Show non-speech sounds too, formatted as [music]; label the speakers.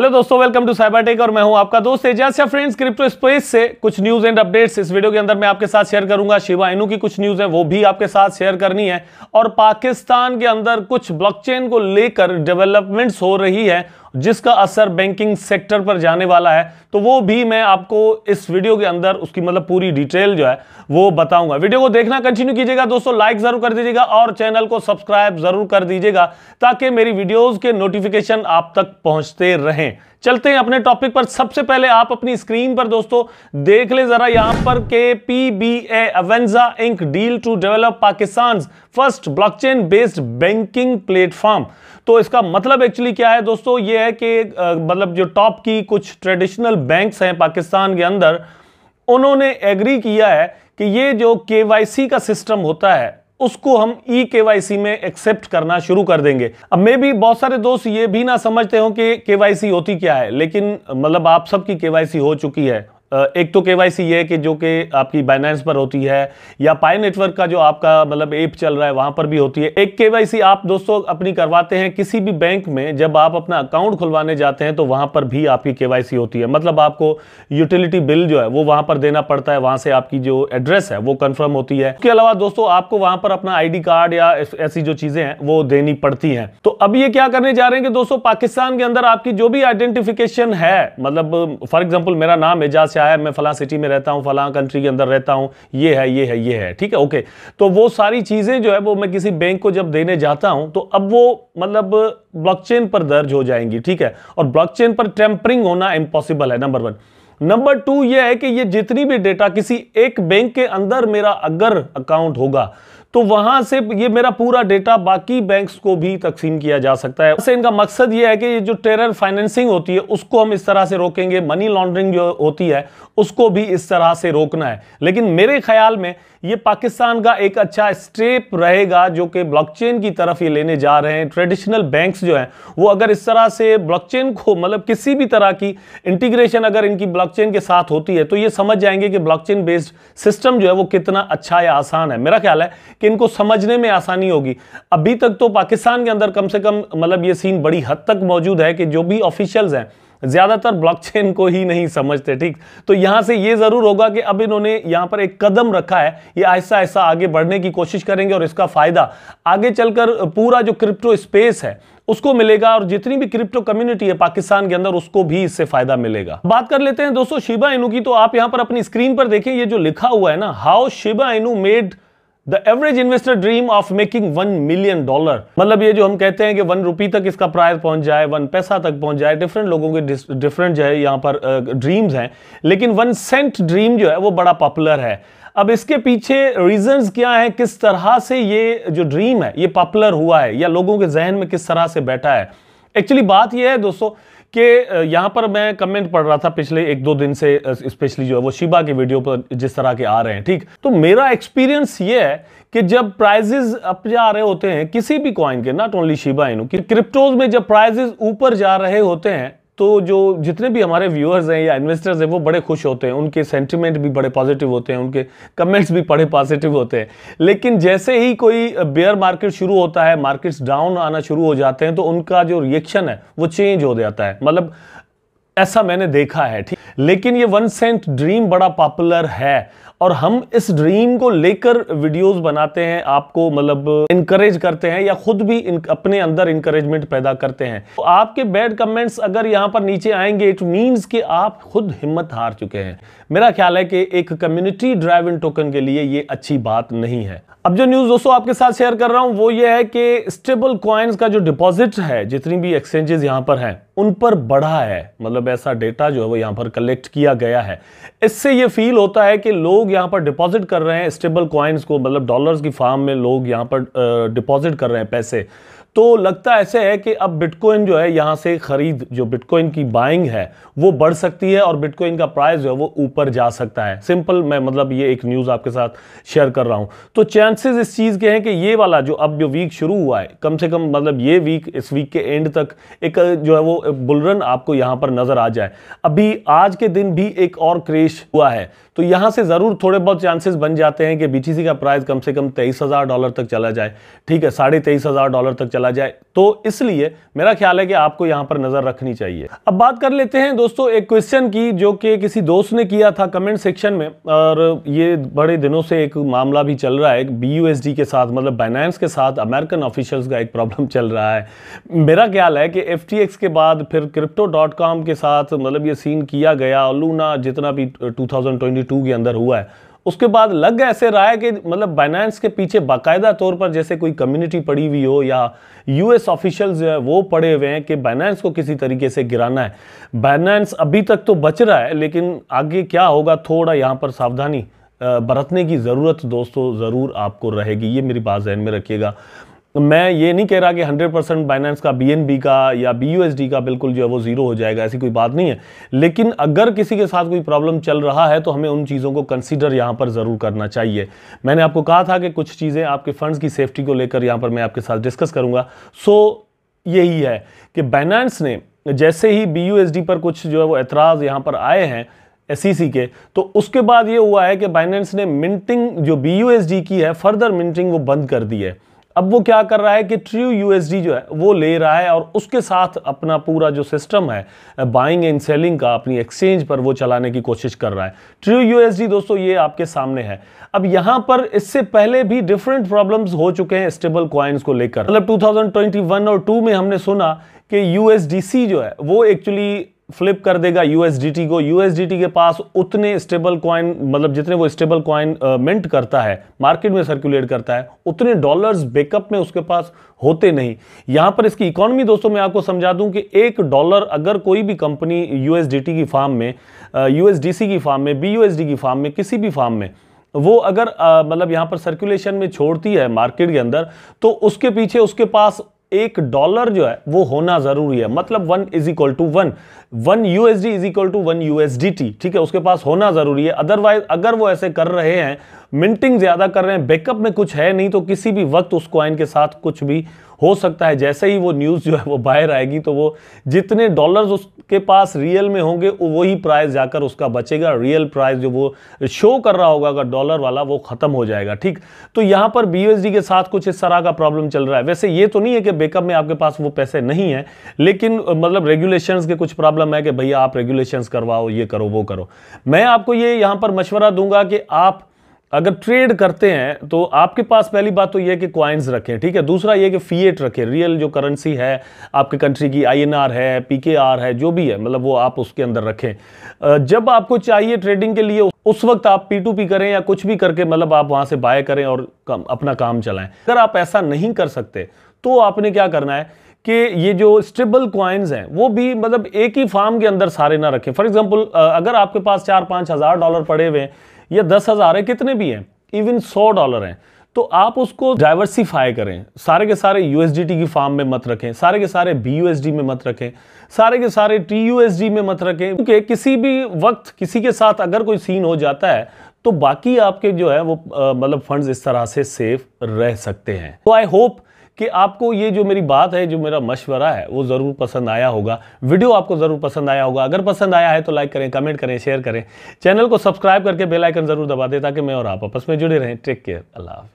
Speaker 1: hello दोस्तों welcome to cyber tech और मैं हूं आपका दोस्त एजाज या फ्रेंड्स क्रिप्टो स्पेस से कुछ न्यूज एंड अपडेट्स इस वीडियो के अंदर मैं आपके साथ शेयर करूंगा शिवा इनू की कुछ न्यूज है वो भी आपके साथ शेयर करनी है और पाकिस्तान के अंदर कुछ ब्लॉकचेन को लेकर डेवलपमेंट्स हो रही है जिसका असर बैंकिंग सेक्टर पर जाने वाला है तो वो भी मैं आपको इस वीडियो के अंदर उसकी मतलब पूरी डिटेल जो है वो बताऊंगा वीडियो को देखना कंटिन्यू कीजिएगा दोस्तों लाइक जरूर कर दीजिएगा और चैनल को सब्सक्राइब जरूर कर दीजिएगा ताकि मेरी वीडियोज के नोटिफिकेशन आप तक पहुंचते रहें चलते हैं अपने टॉपिक पर सबसे पहले आप अपनी स्क्रीन पर दोस्तों देख ले जरा यहां पर K P B Avanza Inc deal to develop Pakistan first blockchain based banking platform तो इसका मतलब एक्चुअली क्या है दोस्तों ये है कि मतलब जो टॉप की कुछ ट्रेडिशनल बैंक्स हैं पाकिस्तान के अंदर उन्होंने एग्री किया है कि ये जो के का सिस्टम होता है उसको हम ई के में एक्सेप्ट करना शुरू कर देंगे अब मे भी बहुत सारे दोस्त ये भी ना समझते हो कि के होती क्या है लेकिन मतलब आप सबकी के हो चुकी है एक तो केवाईसी है कि जो कि आपकी बाइनेंस पर होती है या पाई नेटवर्क का जो आपका मतलब ऐप चल रहा है वहां पर भी होती है एक केवाईसी आप दोस्तों अपनी करवाते हैं किसी भी बैंक में जब आप अपना अकाउंट खुलवाने जाते हैं तो वहां पर भी आपकी केवाईसी होती है मतलब आपको यूटिलिटी बिल जो है वो वहां पर देना पड़ता है वहां से आपकी जो एड्रेस है वो कन्फर्म होती है उसके अलावा दोस्तों आपको वहां पर अपना आई कार्ड या ऐसी जो चीज़ें हैं वो देनी पड़ती हैं तो अब ये क्या करने जा रहे हैं कि दोस्तों पाकिस्तान के अंदर आपकी जो भी आइडेंटिफिकेशन है मतलब फॉर एग्जाम्पल मेरा नाम एजाज से आया मैं फलां सिटी में रहता हूँ फलां कंट्री के अंदर रहता हूँ ये है ये है ये है ठीक है ओके तो वो सारी चीज़ें जो है वो मैं किसी बैंक को जब देने जाता हूँ तो अब वो मतलब ब्लॉकचेन पर दर्ज हो जाएंगी ठीक है और ब्लॉकचेन पर टेम्परिंग होना इम्पॉसिबल है नंबर वन नंबर टू ये है कि ये जितनी भी डेटा किसी एक बैंक के अंदर मेरा अगर अकाउंट होगा तो वहां से ये मेरा पूरा डेटा बाकी बैंक्स को भी तकसीम किया जा सकता है इससे इनका मकसद ये है कि ये जो टेरर फाइनेंसिंग होती है उसको हम इस तरह से रोकेंगे मनी लॉन्ड्रिंग जो होती है उसको भी इस तरह से रोकना है लेकिन मेरे ख्याल में ये पाकिस्तान का एक अच्छा स्टेप रहेगा जो कि ब्लॉकचेन की तरफ ये लेने जा रहे हैं ट्रेडिशनल बैंक्स जो हैं वो अगर इस तरह से ब्लॉकचेन को मतलब किसी भी तरह की इंटीग्रेशन अगर इनकी ब्लॉकचेन के साथ होती है तो ये समझ जाएंगे कि ब्लॉकचेन बेस्ड सिस्टम जो है वो कितना अच्छा या आसान है मेरा ख्याल है कि कि इनको समझने में आसानी होगी अभी तक तो पाकिस्तान के अंदर कम से कम मतलब ये सीन बड़ी हद तक मौजूद है कि जो भी ऑफिशियल्स हैं ज़्यादातर ब्लॉकचेन को ही नहीं समझते ठीक तो यहां से यह ज़रूर होगा कि अब इन्होंने यहां पर एक कदम रखा है ये ऐसा ऐसा आगे बढ़ने की कोशिश करेंगे और इसका फ़ायदा आगे चलकर पूरा जो क्रिप्टो स्पेस है उसको मिलेगा और जितनी भी क्रिप्टो कम्युनिटी है पाकिस्तान के अंदर उसको भी इससे फायदा मिलेगा बात कर लेते हैं दोस्तों शिबा इनू की तो आप यहां पर अपनी स्क्रीन पर देखें ये जो लिखा हुआ है ना how Shiba Inu made the average investor dream of making one million dollar मतलब ये जो हम कहते हैं कि वन रुपी तक इसका प्राइस पहुंच जाए वन पैसा तक पहुंच जाए डिफरेंट लोगों के डिफरेंट जो है यहाँ पर ड्रीम्स uh, हैं लेकिन वन सेंट ड्रीम जो है वो बड़ा पॉपुलर है अब इसके पीछे रीजंस क्या है किस तरह से ये जो ड्रीम है ये पॉपुलर हुआ है या लोगों के जहन में किस तरह से बैठा है एक्चुअली बात यह है दोस्तों कि यहाँ पर मैं कमेंट पढ़ रहा था पिछले एक दो दिन से स्पेशली जो है वो शिबा के वीडियो पर जिस तरह के आ रहे हैं ठीक तो मेरा एक्सपीरियंस ये है कि जब प्राइजेज अप जा रहे होते हैं किसी भी कॉइन के नॉट ओनली शिबा इनू कि क्रिप्टोज में जब प्राइजेज ऊपर जा रहे होते हैं तो जो जितने भी हमारे व्यूअर्स हैं या इन्वेस्टर्स हैं वो बड़े खुश होते हैं उनके सेंटिमेंट भी बड़े पॉजिटिव होते हैं उनके कमेंट्स भी बड़े पॉजिटिव होते हैं लेकिन जैसे ही कोई बेयर मार्केट शुरू होता है मार्केट्स डाउन आना शुरू हो जाते हैं तो उनका जो रिएक्शन है वो चेंज हो जाता है मतलब ऐसा मैंने देखा है ठीक लेकिन ये वन सेंट ड्रीम बड़ा पॉपुलर है और हम इस ड्रीम को लेकर वीडियोस बनाते हैं आपको मतलब इनकरेज करते हैं या खुद भी इन, अपने अंदर इंकरेजमेंट पैदा करते हैं तो आपके बैड कमेंट्स अगर यहां पर नीचे आएंगे इट मींस कि आप खुद हिम्मत हार चुके हैं मेरा ख्याल है कि एक कम्युनिटी ड्राइव इन टोकन के लिए ये अच्छी बात नहीं है अब जो न्यूज़ दोस्तों आपके साथ शेयर कर रहा हूं वो ये है कि स्टेबल क्वाइंस का जो डिपॉजिट है जितनी भी एक्सचेंजेस यहां पर हैं उन पर बढ़ा है मतलब ऐसा डेटा जो है वो यहां पर कलेक्ट किया गया है इससे ये फील होता है कि लोग यहां पर डिपॉजिट कर रहे हैं स्टेबल क्वाइंस को मतलब डॉलर्स की फार्म में लोग यहां पर डिपॉजिट कर रहे हैं पैसे तो लगता ऐसे है कि अब बिटकॉइन जो है यहाँ से ख़रीद जो बिटकॉइन की बाइंग है वो बढ़ सकती है और बिटकॉइन का प्राइस जो है वो ऊपर जा सकता है सिंपल मैं मतलब ये एक न्यूज़ आपके साथ शेयर कर रहा हूँ तो चांसेस इस चीज़ के हैं कि ये वाला जो अब जो वीक शुरू हुआ है कम से कम मतलब ये वीक इस वीक के एंड तक एक जो है वो बुलरन आपको यहाँ पर नज़र आ जाए अभी आज के दिन भी एक और क्रेश हुआ है तो यहाँ से ज़रूर थोड़े बहुत चांसेस बन जाते हैं कि बी का प्राइस कम से कम तेईस डॉलर तक चला जाए ठीक है साढ़े डॉलर तक चला डाला जाए तो इसलिए मेरा ख्याल है कि आपको यहां पर नज़र रखनी चाहिए अब बात कर लेते हैं दोस्तों एक क्वेश्चन की जो कि किसी दोस्त ने किया था कमेंट सेक्शन में और ये बड़े दिनों से एक मामला भी चल रहा है बी के साथ मतलब बाइनेंस के साथ अमेरिकन ऑफिशियल्स का एक प्रॉब्लम [laughs] चल रहा है मेरा ख्याल है कि एफ के बाद फिर क्रिप्टो के साथ मतलब ये सीन किया गया लूना जितना भी टू uh, के अंदर हुआ है उसके बाद लग ऐसे रहा है कि मतलब बाइनेंस के पीछे बाकायदा तौर पर जैसे कोई कम्युनिटी पड़ी हुई हो या यूएस ऑफिशियल्स जो है वो पड़े हुए हैं कि बाइनेंस को किसी तरीके से गिराना है बाइनेंस अभी तक तो बच रहा है लेकिन आगे क्या होगा थोड़ा यहाँ पर सावधानी बरतने की ज़रूरत दोस्तों ज़रूर आपको रहेगी ये मेरी बात जहन में रखिएगा तो मैं ये नहीं कह रहा कि 100 परसेंट बाइनेंस का बी का या बी का बिल्कुल जो है वो ज़ीरो हो जाएगा ऐसी कोई बात नहीं है लेकिन अगर किसी के साथ कोई प्रॉब्लम चल रहा है तो हमें उन चीज़ों को कंसिडर यहाँ पर ज़रूर करना चाहिए मैंने आपको कहा था कि कुछ चीज़ें आपके फंड्स की सेफ्टी को लेकर यहाँ पर मैं आपके साथ डिस्कस करूँगा सो यही है कि बाइनेंस ने जैसे ही बी पर कुछ जो है वो एतराज़ यहाँ पर आए हैं एस e के तो उसके बाद ये हुआ है कि बाइनेंस ने मिंटिंग जो बी की है फर्दर मिंटिंग वो बंद कर दी है अब वो क्या कर रहा है कि ट्रू यूएसडी जो है वो ले रहा है और उसके साथ अपना पूरा जो सिस्टम है बाइंग एंड सेलिंग का अपनी एक्सचेंज पर वो चलाने की कोशिश कर रहा है ट्रू यूएसडी दोस्तों ये आपके सामने है अब यहां पर इससे पहले भी डिफरेंट प्रॉब्लम्स हो चुके हैं स्टेबल क्वाइंस को लेकर मतलब 2021 और 2 में हमने सुना कि यूएसडीसी जो है वो एक्चुअली फ्लिप कर देगा यूएसडीटी को यूएसडीटी के पास उतने स्टेबल कॉइन मतलब जितने वो स्टेबल कॉइन मिंट करता है मार्केट में सर्कुलेट करता है उतने डॉलर्स बैकअप में उसके पास होते नहीं यहाँ पर इसकी इकोनॉमी दोस्तों मैं आपको समझा दूं कि एक डॉलर अगर कोई भी कंपनी यूएसडीटी की फार्म में यूएसडीसी की फार्म में बी की फार्म में किसी भी फार्म में वो अगर मतलब यहाँ पर सर्कुलेशन में छोड़ती है मार्केट के अंदर तो उसके पीछे उसके पास एक डॉलर जो है वो होना जरूरी है मतलब one is equal to one one USD is equal to one T ठीक है उसके पास होना जरूरी है अदरवाइज अगर वो ऐसे कर रहे हैं मिंटिंग ज्यादा कर रहे हैं बैकअप में कुछ है नहीं तो किसी भी वक्त उस आइन के साथ कुछ भी हो सकता है जैसे ही वो न्यूज़ जो है वो बाहर आएगी तो वो जितने डॉलर्स उसके पास रियल में होंगे वही प्राइस जाकर उसका बचेगा रियल प्राइस जो वो शो कर रहा होगा अगर डॉलर वाला वो ख़त्म हो जाएगा ठीक तो यहाँ पर बी के साथ कुछ इस तरह का प्रॉब्लम चल रहा है वैसे ये तो नहीं है कि बेकअप में आपके पास वो पैसे नहीं है लेकिन मतलब रेगुलेशन के कुछ प्रॉब्लम है कि भैया आप रेगुलेशन करवाओ ये करो वो करो मैं आपको ये यहाँ पर मशवरा दूंगा कि आप अगर ट्रेड करते हैं तो आपके पास पहली बात तो यह कि क्वाइंस रखें ठीक है दूसरा यह कि फीएट रखें रियल जो करेंसी है आपके कंट्री की आईएनआर है पीकेआर है जो भी है मतलब वो आप उसके अंदर रखें जब आपको चाहिए ट्रेडिंग के लिए उस वक्त आप पी टू पी करें या कुछ भी करके मतलब आप वहां से बाय करें और अपना काम चलाएं अगर आप ऐसा नहीं कर सकते तो आपने क्या करना है कि ये जो स्टेबल क्वाइंस हैं वो भी मतलब एक ही फार्म के अंदर सारे ना रखें फॉर एग्जाम्पल अगर आपके पास चार पाँच हज़ार डॉलर पड़े हुए हैं या दस हज़ार है कितने भी हैं इवन सौ डॉलर हैं तो आप उसको डाइवर्सीफाई करें सारे के सारे यूएसडीटी की फार्म में मत रखें सारे के सारे बी में मत रखें सारे के सारे टी में मत रखें क्योंकि किसी भी वक्त किसी के साथ अगर कोई सीन हो जाता है तो बाकी आपके जो है वो मतलब फंड्स इस तरह से सेफ रह सकते हैं तो आई होप कि आपको ये जो मेरी बात है जो मेरा मशवरा है वो ज़रूर पसंद आया होगा वीडियो आपको ज़रूर पसंद आया होगा अगर पसंद आया है तो लाइक करें कमेंट करें शेयर करें चैनल को सब्सक्राइब करके बेलाइकन ज़रूर दबा दें ताकि मैं और आप आपस में जुड़े रहें टेक केयर अल्लाह